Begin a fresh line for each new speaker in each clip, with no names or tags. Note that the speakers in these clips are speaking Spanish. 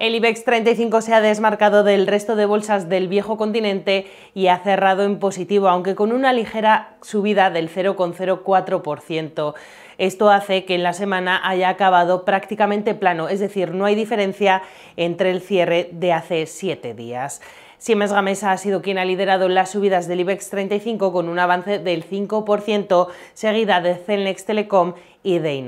El IBEX 35 se ha desmarcado del resto de bolsas del viejo continente y ha cerrado en positivo, aunque con una ligera subida del 0,04%. Esto hace que en la semana haya acabado prácticamente plano, es decir, no hay diferencia entre el cierre de hace siete días. Siemens Gamesa ha sido quien ha liderado las subidas del IBEX 35 con un avance del 5%, seguida de Celnex Telecom y de,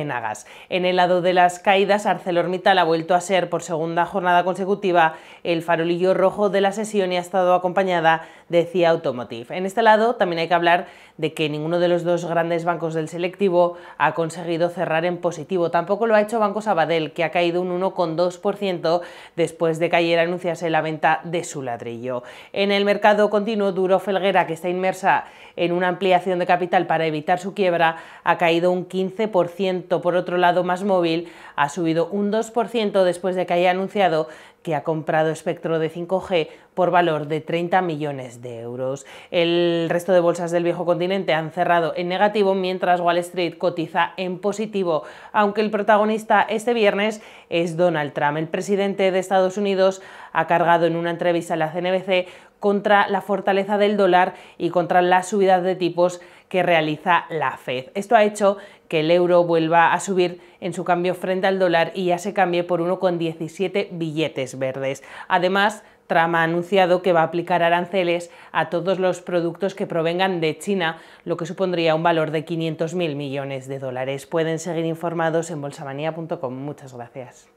Enagas. En el lado de las caídas, ArcelorMittal ha vuelto a ser por segunda jornada consecutiva el farolillo rojo de la sesión y ha estado acompañada de CIA Automotive. En este lado también hay que hablar de que ninguno de los dos grandes bancos del selectivo ha conseguido cerrar en positivo. Tampoco lo ha hecho Banco Sabadell, que ha caído un 1,2% después de que ayer anunciase la venta de su su ladrillo. En el mercado continuo, Duro Felguera, que está inmersa en una ampliación de capital para evitar su quiebra, ha caído un 15%. Por otro lado, Más Móvil ha subido un 2% después de que haya anunciado que ha comprado espectro de 5G por valor de 30 millones de euros. El resto de bolsas del viejo continente han cerrado en negativo, mientras Wall Street cotiza en positivo, aunque el protagonista este viernes es Donald Trump. El presidente de Estados Unidos ha cargado en una entrevista a las CNBC contra la fortaleza del dólar y contra la subida de tipos que realiza la Fed. Esto ha hecho que el euro vuelva a subir en su cambio frente al dólar y ya se cambie por 1,17 billetes verdes. Además, Trama ha anunciado que va a aplicar aranceles a todos los productos que provengan de China, lo que supondría un valor de 500.000 millones de dólares. Pueden seguir informados en bolsamanía.com. Muchas gracias.